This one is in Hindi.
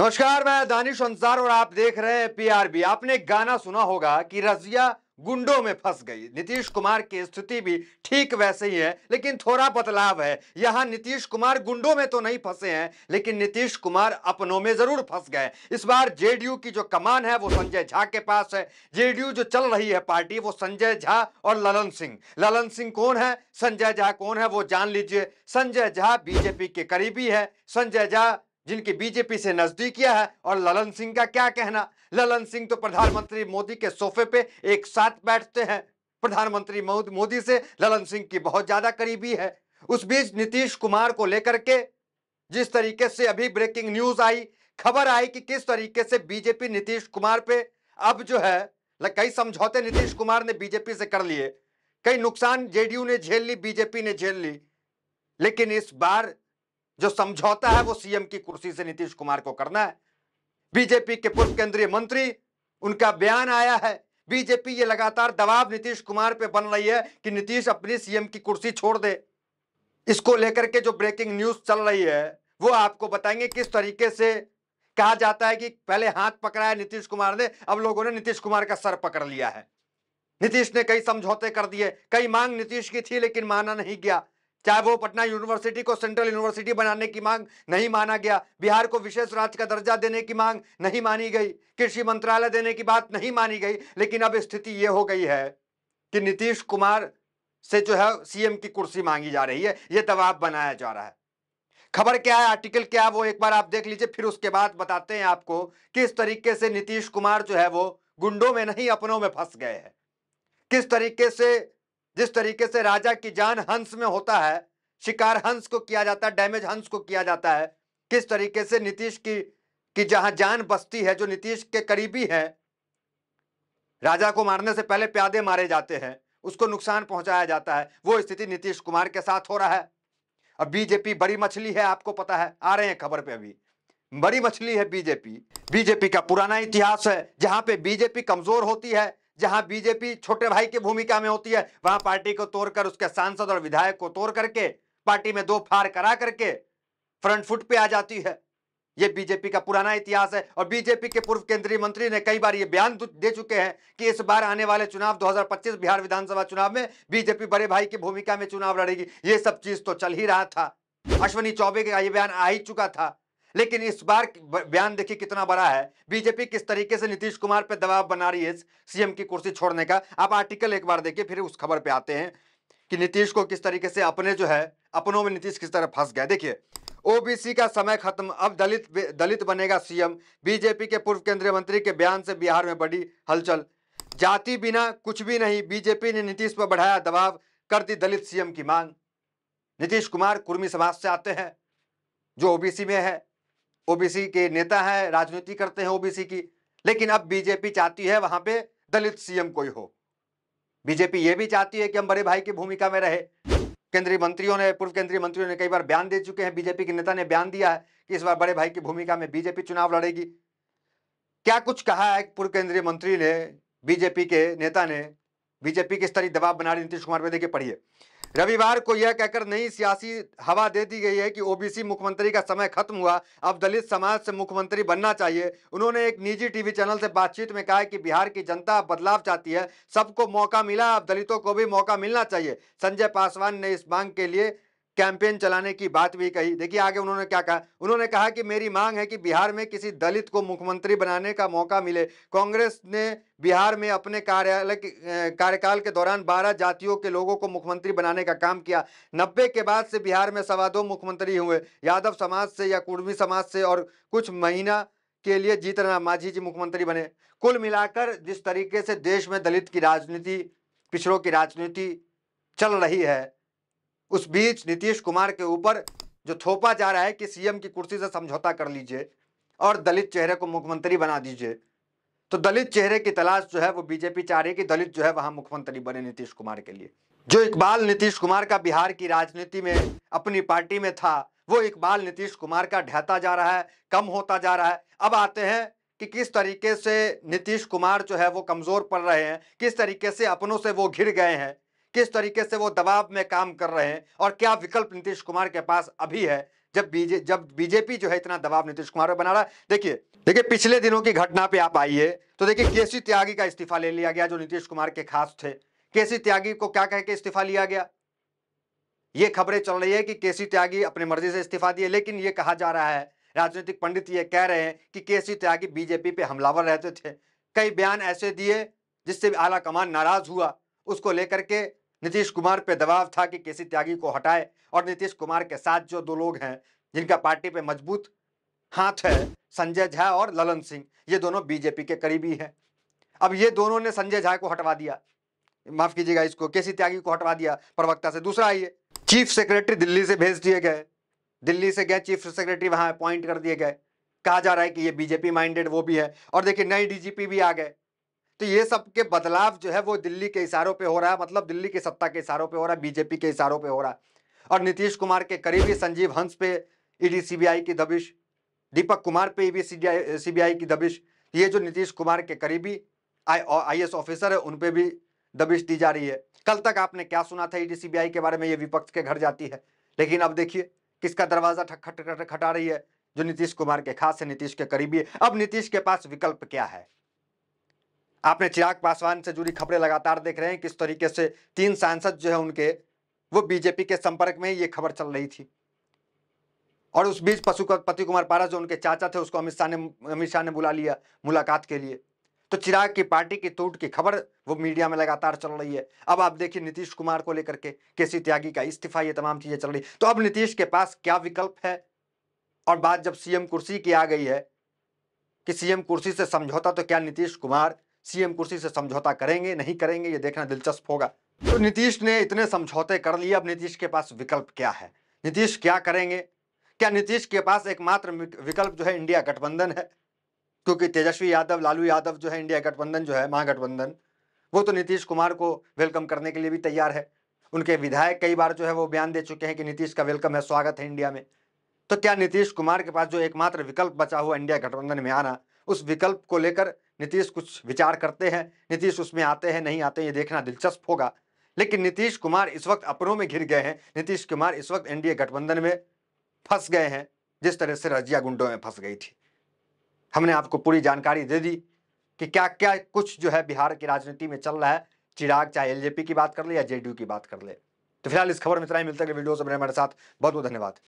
नमस्कार मैं दानिश अंसार और आप देख रहे हैं पीआरबी आपने गाना सुना होगा कि रजिया गुंडों में फंस गई नीतीश कुमार की स्थिति भी ठीक वैसे ही है लेकिन थोड़ा बदलाव है यहाँ नीतीश कुमार गुंडों में तो नहीं फंसे हैं लेकिन नीतीश कुमार अपनों में जरूर फंस गए इस बार जेडीयू की जो कमान है वो संजय झा के पास है जेडीयू जो चल रही है पार्टी वो संजय झा और ललन सिंह ललन सिंह कौन है संजय झा कौन है वो जान लीजिए संजय झा बीजेपी के करीबी है संजय झा जिनकी बीजेपी से नजदीकियां है और ललन सिंह का क्या कहना ललन सिंह तो प्रधानमंत्री मोदी के सोफे पे एक साथ बैठते हैं प्रधानमंत्री मोदी से ललन सिंह की बहुत ज्यादा करीबी है उस बीच नीतीश कुमार को लेकर के जिस तरीके से अभी ब्रेकिंग न्यूज आई खबर आई कि किस तरीके से बीजेपी नीतीश कुमार पे अब जो है कई समझौते नीतीश कुमार ने बीजेपी से कर लिए कई नुकसान जेडीयू ने झेल ली बीजेपी ने झेल ली लेकिन इस बार जो समझौता है वो सीएम की कुर्सी से नीतीश कुमार को करना है बीजेपी के पूर्व केंद्रीय मंत्री उनका बयान आया है बीजेपी ये लगातार दबाव नीतीश कुमार पे बन रही है कि नीतीश अपनी सीएम की कुर्सी छोड़ दे इसको लेकर के जो ब्रेकिंग न्यूज चल रही है वो आपको बताएंगे किस तरीके से कहा जाता है कि पहले हाथ पकड़ा है नीतीश कुमार ने अब लोगों ने नीतीश कुमार का सर पकड़ लिया है नीतीश ने कई समझौते कर दिए कई मांग नीतीश की थी लेकिन माना नहीं गया चाहे वो पटना यूनिवर्सिटी को सेंट्रल यूनिवर्सिटी बनाने की मांग नहीं माना गया बिहार को विशेष राज्य का दर्जा देने की मांग नहीं मानी गई कृषि मंत्रालय देने की बात नहीं मानी गई लेकिन अब स्थिति ये हो गई है कि नीतीश कुमार से जो है सीएम की कुर्सी मांगी जा रही है ये दबाव बनाया जा रहा है खबर क्या है आर्टिकल क्या है वो एक बार आप देख लीजिए फिर उसके बाद बताते हैं आपको किस तरीके से नीतीश कुमार जो है वो गुंडों में नहीं अपनों में फंस गए हैं किस तरीके से जिस तरीके से राजा की जान हंस में होता है शिकार हंस को किया जाता है डैमेज हंस को किया जाता है किस तरीके से नीतीश की कि जहां जान बसती है जो नीतीश के करीबी है राजा को मारने से पहले प्यादे मारे जाते हैं उसको नुकसान पहुंचाया जाता है वो स्थिति नीतीश कुमार के साथ हो रहा है अब बीजेपी बड़ी मछली है आपको पता है आ रहे हैं खबर पे अभी बड़ी मछली है बीजेपी बीजेपी का पुराना इतिहास है जहां पे बीजेपी कमजोर होती है जहां बीजेपी छोटे भाई की भूमिका में होती है वहां पार्टी को तोड़कर उसके सांसद और विधायक को तोड़ करके पार्टी में दो फार करा करके फ्रंट फुट पे आ जाती है ये बीजेपी का पुराना इतिहास है और बीजेपी के पूर्व केंद्रीय मंत्री ने कई बार ये बयान दे चुके हैं कि इस बार आने वाले चुनाव 2025 बिहार विधानसभा चुनाव में बीजेपी बड़े भाई की भूमिका में चुनाव लड़ेगी ये सब चीज तो चल ही रहा था अश्वनी चौबे का ये बयान आ ही चुका था लेकिन इस बार बयान देखिए कितना बड़ा है बीजेपी किस तरीके से नीतीश कुमार पर दबाव बना रही है सीएम की कुर्सी छोड़ने का आप आर्टिकल एक बार देखिए फिर उस खबर पे आते हैं कि नीतीश को किस तरीके से अपने जो है अपनों में नीतीश किस तरह फंस गए देखिए ओबीसी का समय खत्म अब दलित दलित बनेगा सीएम बीजेपी के पूर्व केंद्रीय मंत्री के बयान से बिहार में बड़ी हलचल जाति बिना कुछ भी नहीं बीजेपी ने नीतीश पर बढ़ाया दबाव कर दी दलित सीएम की मांग नीतीश कुमार कुर्मी समाज से आते हैं जो ओबीसी में है ओबीसी के नेता हैं राजनीति करते हैं ओबीसी की लेकिन अब बीजेपी चाहती है वहां पे दलित सीएम कोई हो बीजेपी ये भी चाहती है कि हम बड़े भाई की भूमिका में रहे केंद्रीय मंत्रियों ने पूर्व केंद्रीय मंत्रियों ने कई बार बयान दे चुके हैं बीजेपी के नेता ने बयान दिया है कि इस बार बड़े भाई की भूमिका में बीजेपी चुनाव लड़ेगी क्या कुछ कहा है पूर्व केंद्रीय मंत्री ने बीजेपी के नेता ने बीजेपी किस तरह दबाव बना रही नीतीश कुमार पर देखिए पढ़िए रविवार को यह कहकर नई सियासी हवा दे दी गई है कि ओबीसी मुख्यमंत्री का समय खत्म हुआ अब दलित समाज से मुख्यमंत्री बनना चाहिए उन्होंने एक निजी टीवी चैनल से बातचीत में कहा कि बिहार की जनता बदलाव चाहती है सबको मौका मिला अब दलितों को भी मौका मिलना चाहिए संजय पासवान ने इस मांग के लिए कैंपेन चलाने की बात भी कही देखिए आगे उन्होंने क्या कहा उन्होंने कहा कि मेरी मांग है कि बिहार में किसी दलित को मुख्यमंत्री बनाने का मौका मिले कांग्रेस ने बिहार में अपने कार्यालय कार्यकाल के दौरान 12 जातियों के लोगों को मुख्यमंत्री बनाने का काम किया नब्बे के बाद से बिहार में सवा दो मुख्यमंत्री हुए यादव समाज से या कुर्मी समाज से और कुछ महीना के लिए जीतना मांझी जी मुख्यमंत्री बने कुल मिलाकर जिस तरीके से देश में दलित की राजनीति पिछड़ों की राजनीति चल रही है उस बीच नीतीश कुमार के ऊपर जो थोपा जा रहा है कि सीएम की कुर्सी से समझौता कर लीजिए और दलित चेहरे को मुख्यमंत्री बना दीजिए तो दलित चेहरे की तलाश जो है वो बीजेपी चाह रही है कि दलित जो है वहां मुख्यमंत्री बने नीतीश कुमार के लिए जो इकबाल नीतीश कुमार का बिहार की राजनीति में अपनी पार्टी में था वो इकबाल नीतीश कुमार का ढहता जा रहा है कम होता जा रहा है अब आते हैं कि किस तरीके से नीतीश कुमार जो है वो कमज़ोर पड़ रहे हैं किस तरीके से अपनों से वो घिर गए हैं किस तरीके से वो दबाव में काम कर रहे हैं और क्या विकल्प नीतीश कुमार के पास अभी है जब बीजे जब बीजेपी जो है इतना दबाव नीतीश कुमार पर बना रहा है देखिए देखिए पिछले दिनों की घटना पे आप आइए तो देखिए केसी त्यागी का इस्तीफा ले लिया गया जो नीतीश कुमार के खास थे केसी त्यागी को क्या कह के इस्तीफा लिया गया ये खबरें चल रही है कि केसी त्यागी अपनी मर्जी से इस्तीफा दिए लेकिन ये कहा जा रहा है राजनीतिक पंडित ये कह रहे हैं कि केसी त्यागी बीजेपी पे हमलावर रहते थे कई बयान ऐसे दिए जिससे आला कमान नाराज हुआ उसको लेकर के नीतीश कुमार पे दबाव था कि केसी त्यागी को हटाए और नीतीश कुमार के साथ जो दो लोग हैं जिनका पार्टी पे मजबूत हाथ है संजय झा और ललन सिंह ये दोनों बीजेपी के करीबी हैं अब ये दोनों ने संजय झा को हटवा दिया माफ कीजिएगा इसको केसी त्यागी को हटवा दिया प्रवक्ता से दूसरा आइए चीफ सेक्रेटरी दिल्ली से भेज दिए गए दिल्ली से गए चीफ सेक्रेटरी वहां अपॉइंट कर दिए गए कहा जा रहा है कि ये बीजेपी माइंडेड वो भी है और देखिए नए डीजीपी भी आ गए तो ये सब के बदलाव जो है वो दिल्ली के इशारों पे हो रहा है मतलब दिल्ली की सत्ता के इशारों पे हो रहा है बीजेपी के इशारों पे हो रहा है और नीतीश कुमार के करीबी संजीव हंस पे ईडी सीबीआई की दबिश दीपक कुमार पे ईडी सीबीआई की दबिश ये जो नीतीश कुमार के करीबी आई एस ऑफिसर है उन पर भी दबिश दी जा रही है कल तक आपने क्या सुना था ईडी सीबीआई के बारे में ये विपक्ष के घर जाती है लेकिन अब देखिए किसका दरवाजा खट खटा रही है जो नीतीश कुमार के खास है नीतीश के करीबी है अब नीतीश के पास विकल्प क्या है आपने चिराग पासवान से जुड़ी खबरें लगातार देख रहे हैं किस तरीके से तीन सांसद जो है उनके वो बीजेपी के संपर्क में ही ये खबर चल रही थी और उस बीच पशुपति कुमार पारा जो उनके चाचा थे उसको अमित शाह ने अमित शाह ने बुला लिया मुलाकात के लिए तो चिराग की पार्टी की टूट की खबर वो मीडिया में लगातार चल रही है अब आप देखिए नीतीश कुमार को लेकर के केसी त्यागी का इस्तीफा ये तमाम चीजें चल रही तो अब नीतीश के पास क्या विकल्प है और बात जब सीएम कुर्सी की आ गई है कि सीएम कुर्सी से समझौता तो क्या नीतीश कुमार सीएम कुर्सी से समझौता करेंगे नहीं करेंगे ये देखना दिलचस्प होगा तो नीतीश ने इतने समझौते कर लिए अब नीतीश के पास विकल्प क्या है नीतीश क्या करेंगे क्या नीतीश के पास एकमात्र विकल्प जो है इंडिया गठबंधन है क्योंकि तेजस्वी यादव लालू यादव जो है इंडिया गठबंधन जो है महागठबंधन वो तो नीतीश कुमार को वेलकम करने के लिए भी तैयार है उनके विधायक कई बार जो है वो बयान दे चुके हैं कि नीतीश का वेलकम है स्वागत है इंडिया में तो क्या नीतीश कुमार के पास जो एकमात्र विकल्प बचा हुआ इंडिया गठबंधन में आना उस विकल्प को लेकर नीतीश कुछ विचार करते हैं नीतीश उसमें आते हैं नहीं आते ये देखना दिलचस्प होगा लेकिन नीतीश कुमार इस वक्त अपनों में घिर गए हैं नीतीश कुमार इस वक्त एनडीए गठबंधन में फंस गए हैं जिस तरह से रजिया गुंडों में फंस गई थी हमने आपको पूरी जानकारी दे दी कि क्या क्या कुछ जो है बिहार की राजनीति में चल रहा है चिराग चाहे एलजेपी की बात कर ले या जेडीयू की बात कर ले तो फिलहाल इस खबर में इतना ही मिलता है वीडियो से हमारे साथ बहुत बहुत धन्यवाद